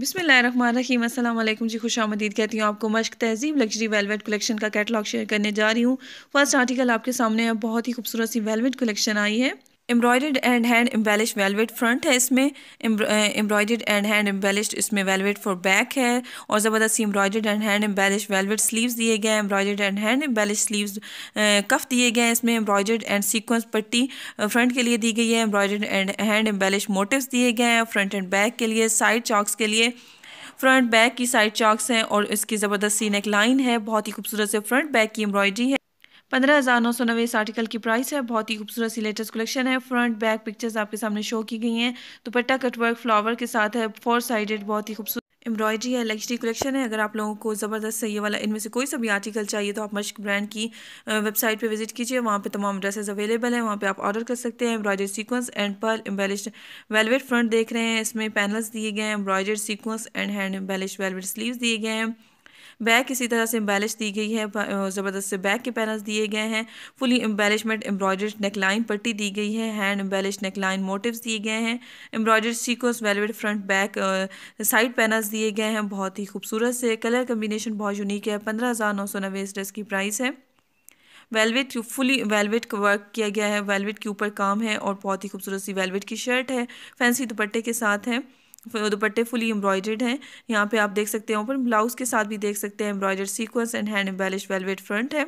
बिसमीम अल्लाम जी खुश आमदीद कहती हूँ आपको Mushq Tehzeeb luxury velvet collection का कैटलॉग शेयर करने जा रही हूँ फर्स्ट आर्टिकल आपके सामने बहुत ही खूबसूरत सी वेलवेट कलेक्शन आई है embroidered and hand embellished velvet front है इसमें एम्ब्रॉयड एंड हैंड एम्बेलिश इसमें वेलवेट फॉर बैक है और ज़बरदस्ती embroidered and hand embellished velvet sleeves दिए गए हैं embroidered and hand embellished sleeves cuff दिए गए हैं इसमें एम्ब्रॉयड एंड सीक्वेंस पट्टी फ्रंट के लिए दी गई है embroidered and hand embellish motive दिए गए हैं फ्रंट एंड बैक के लिए साइड चॉक्स के लिए फ्रंट बैक की साइड चॉक्स हैं और इसकी ज़बरदस्ती नेक लाइन है बहुत ही खूबसूरत से फ्रंट बैक की एम्ब्रॉयडरी है पंद्रह हज़ार नौ सौ नब्बे इस आर्टिकल की प्राइस है बहुत ही खूबसूरत सी लेटेस्ट कलेक्शन है फ्रंट बैक पिक्चर्स आपके सामने शो की गई हैं दुपट्टा तो कटवर्क फ्लावर के साथ है फोर साइडेड बहुत ही खूबसूरत एम्ब्रॉयडरी है लग्जरी कलेक्शन है अगर आप लोगों को ज़बरदस्त सही वाला इनमें से कोई सा भी आर्टिकल चाहिए तो आप मश्क ब्रांड की वेबसाइट पे विजिट कीजिए वहाँ पे तमाम ड्रेसेस अवेलेबल हैं वहाँ पे आप ऑर्डर कर सकते हैं embroidery sequence and pearl embellished velvet front देख रहे हैं इसमें पैनल्स दिए गए हैं embroidered sequence and hand embellished velvet sleeve दिए गए हैं बैक इसी तरह से एम्बेलिश दी गई है ज़बरदस्त से बैक के पैनल्स दिए गए हैं फुली एम्बेलिशमेंट एम्ब्रॉयडर्ड नेकलाइन पट्टी दी गई है हैंड एम्बेलिश नेकलाइन मोटिव्स दिए गए हैं embroidered sequence velvet front back side panels दिए गए हैं बहुत ही खूबसूरत से कलर कम्बिनेशन बहुत यूनिक है पंद्रह हज़ार नौ सौ नब्बे ड्रेस की प्राइस है वेलवेट फुली वेलवेट वर्क किया गया है वेलवेट के ऊपर काम है और बहुत ही खूबसूरत सी वेलवेट की शर्ट है फैंसी दुपट्टे के साथ है दुपट्टे फुली एम्ब्रॉयडर्ड हैं यहाँ पे आप देख सकते हैं ऊपर ब्लाउज़ के साथ भी देख सकते हैं embroidered sequence and hand embellished velvet front है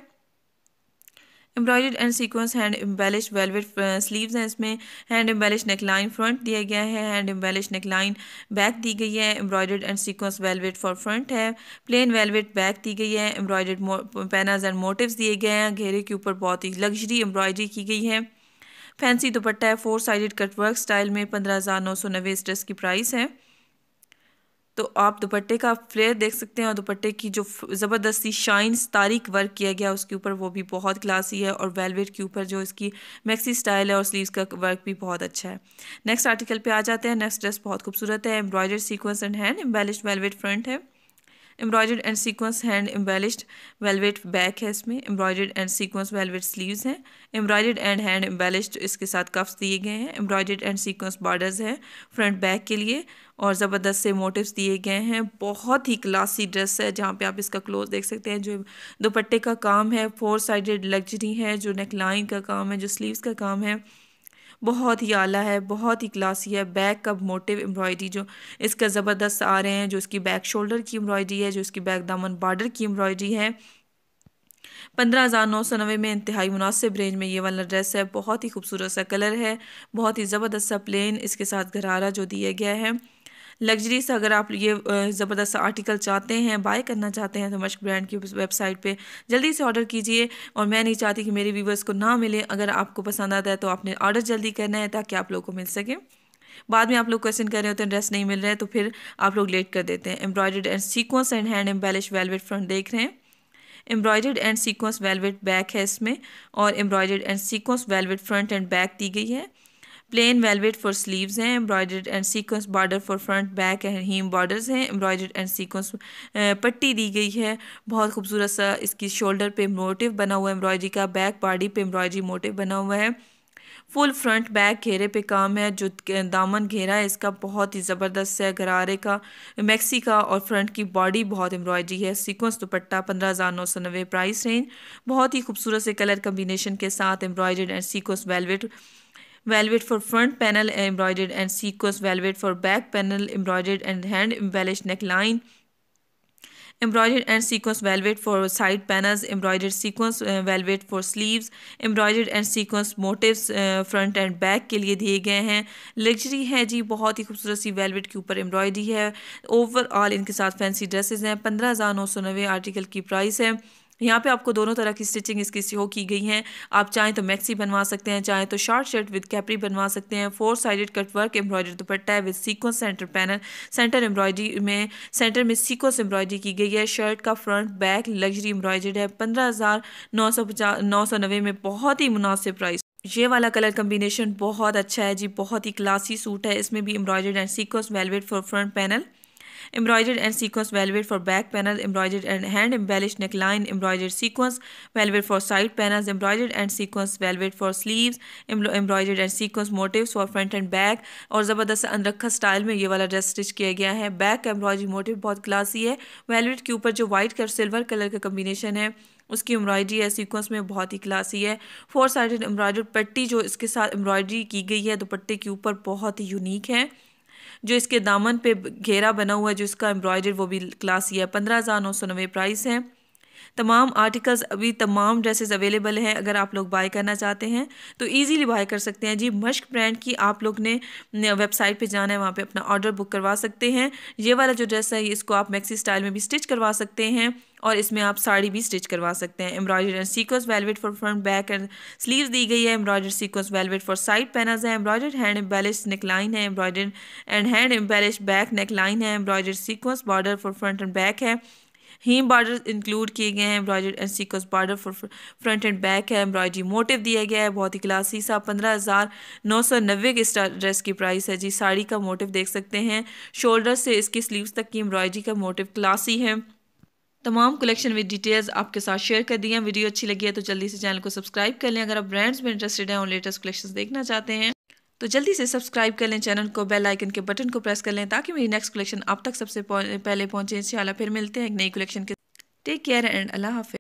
embroidered and sequence hand embellished velvet sleeves हैं इसमें हैंड एम्बेलिश नेकलाइन फ्रंट दिया गया है हैंड एम्बेलिश नेकलाइन बैक दी गई है embroidered and sequence velvet for front है प्लेन वेलवेट बैक दी गई है एम्ब्रॉयडर्ड पैनाज एंड मोटिव्स दिए गए हैं घेरे के ऊपर बहुत ही लग्जरी एम्ब्रॉयडरी की गई है फैंसी दुपट्टा है फोर साइडेड कटवर्क स्टाइल में पंद्रह हज़ार नौ सौ नबे इस ड्रेस की प्राइस है तो आप दुपट्टे का फ्लेयर देख सकते हैं और दुपट्टे की जो ज़बरदस्ती शाइन तारीख वर्क किया गया उसके ऊपर वो भी बहुत क्लासी है और वेलवेट के ऊपर जो इसकी मैक्सी स्टाइल है और स्लीव्स का वर्क भी बहुत अच्छा है नेक्स्ट आर्टिकल पे आ जाते हैं नेक्स्ट ड्रेस बहुत खूबसूरत है embroidered sequence and hand embellished velvet front है embroidered and sequence hand embellished velvet back है इसमें embroidered and sequence velvet sleeves हैं एम्ब्रॉयड एंड हैंड एम्बेलिश्ड इसके साथ कफ्स दिए गए हैं एम्ब्रॉयड एंड सीक्वेंस बॉर्डर्स हैं फ्रंट बैक के लिए और ज़बरदस्त से मोटिव्स दिए गए हैं बहुत ही क्लासी ड्रेस है जहाँ पे आप इसका क्लोथ देख सकते हैं जो दुपट्टे का काम है फोर साइडेड लग्जरी है जो नेकलाइन का काम है जो स्लीव्स का काम है बहुत ही आला है बहुत ही क्लासी है बैक का मोटिव एम्ब्रॉयडरी जो इसका ज़बरदस्त आ रहे हैं जो इसकी बैक शोल्डर की एम्ब्रॉयडरी है जो इसकी बैक दामन बार्डर की एम्ब्रॉयडरी है पंद्रह हज़ार नौ सौ नबे में इंतहाई मुनासिब रेंज में ये वाला ड्रेस है बहुत ही खूबसूरत सा कलर है बहुत ही ज़बरदस्त सा प्लेन इसके साथ घरारा जो दिया गया है लग्जरी से अगर आप ये ज़बरदस्त आर्टिकल चाहते हैं बाय करना चाहते हैं तो मश्क ब्रांड की वेबसाइट पर जल्दी से ऑर्डर कीजिए और मैं नहीं चाहती कि मेरे व्यूवर्स को ना मिले अगर आपको पसंद आता है तो आपने ऑर्डर जल्दी करना है ताकि आप लोग को मिल सके बाद में आप लोग क्वेश्चन कर रहे होते हैं ड्रेस नहीं मिल रहा है तो फिर आप लोग लेट कर देते हैं embroidered and sequence and hand embellished velvet front देख रहे हैं embroidered and sequence velvet back है इसमें और embroidered and sequence velvet front and back दी गई है प्लेन वेलवेट फॉर स्लीव्स हैं embroidered and sequence border for front back and hem borders हैं एम्ब्रॉयडर्ड एंड सीक्वेंस पट्टी दी गई है बहुत खूबसूरत सा इसकी शोल्डर पे मोटिव बना हुआ है एम्ब्रॉयडरी का बैक बॉडी पे एम्ब्रॉयडरी मोटिव बना हुआ है फुल फ्रंट बैक घेरे पे काम है जो eh, दामन घेरा है इसका बहुत ही ज़बरदस्त है गरारे का मैक्सी का और फ्रंट की बॉडी बहुत एम्ब्रॉयडरी है सीक्वेंस दुपट्टा पंद्रह हज़ार नौ सौ नब्बे प्राइस रेंज बहुत ही खूबसूरत से कलर कम्बिनेशन के साथ embroidered and sequence velvet velvet for front panel embroidered and sequence velvet for back panel embroidered and hand embellished neckline embroidered and sequence velvet for side panel embroidered sequence velvet for sleeves embroidered and sequence motif front and back के लिए दिए गए हैं luxury है जी बहुत ही खूबसूरत सी वेलवेट के ऊपर एम्ब्रॉयडरी है ओवरऑल इनके साथ फैंसी ड्रेसेज हैं पंद्रह हज़ार नौ सौ नबे आर्टिकल की प्राइस है यहाँ पे आपको दोनों तरह की स्टिचिंग इसकी हो की गई हैं आप चाहें तो मैक्सी बनवा सकते हैं चाहें तो शॉर्ट शर्ट विद कैपरी बनवा सकते हैं four sided cut work embroidery dupatta है with sequence centre panel centre embroidery में सेंटर में सीक्वेंस एम्ब्रॉयडरी की गई है शर्ट का फ्रंट बैक लग्जरी एम्ब्रॉयडर्ड है पंद्रह हज़ार नौ सौ पचास नौ सौ नब्बे में बहुत ही मुनासिब प्राइस ये वाला कलर कम्बिनेशन बहुत अच्छा है जी बहुत ही क्लासी सूट है इसमें भी embroidered and sequence velvet for front panel embroidered and sequence velvet for back panel embroidered and hand embellished neckline embroidered sequence velvet for side panels embroidered and sequence velvet for sleeves embroidered and sequence motifs for front and back और ज़बरदस्त अनरखा style में ये वाला dress stitch किया गया है back का embroidery motif बहुत क्लासी है वेलवेट के ऊपर जो वाइट और सिल्वर कलर का कम्बिनेशन है उसकी एम्ब्रॉयडरी है सीक्वेंस में बहुत ही क्लासी है फोर साइडेड एम्ब्रॉयडर्ड पट्टी जो इसके साथ एम्ब्रॉयडरी की गई है दुपट्टे के ऊपर बहुत ही यूनिक है जो इसके दामन पे घेरा बना हुआ है जो इसका एम्ब्रॉयडर वो भी क्लास ये है पंद्रह हज़ार नौ सौ नबे प्राइस है तमाम आर्टिकल्स अभी तमाम ड्रेसेस अवेलेबल हैं अगर आप लोग बाय करना चाहते हैं तो ईजिली बाय कर सकते हैं जी मश्क ब्रांड की आप लोग ने वेबसाइट पे जाना है वहाँ पे अपना ऑर्डर बुक करवा सकते हैं ये वाला जो ड्रेस है इसको आप मैक्सी स्टाइल में भी स्टिच करवा सकते हैं और इसमें आप साड़ी भी स्टिच करवा सकते हैं embroidered and sequence velvet for front back and sleeves दी गई है embroidered sequence velvet for side panels है embroidered hand embellished neckline है embroidered and hand embellished back neckline है embroidered sequence border for front and back है hem border include किए गए हैं embroidered and sequence border for front and back है embroidery motif दिया गया है बहुत ही क्लासी सा पंद्रह हज़ार नौ सौ नब्बे के ड्रेस की प्राइस है जी साड़ी का मोटिव देख सकते हैं शोल्डर से इसकी स्लीव्स तक की एम्ब्रॉयडरी का मोटिव क्लासी है तमाम कलेक्शन विद डिटेल्स आपके साथ शेयर कर दिए हैं वीडियो अच्छी लगी है तो जल्दी से चैनल को सब्सक्राइब कर लें अगर आप ब्रांड्स में इंटरेस्टेड हैं और लेटेस्ट कलेक्शंस देखना चाहते हैं तो जल्दी से सब्सक्राइब कर लें चैनल को बेल आइकन के बटन को प्रेस कर लें ताकि मेरी नेक्स्ट कलेक्शन आप तक सबसे पहले पहुंचे इंशाल्लाह फिर मिलते हैं एक नई कलेक्शन के टेक केयर एंड अल्लाह हाफि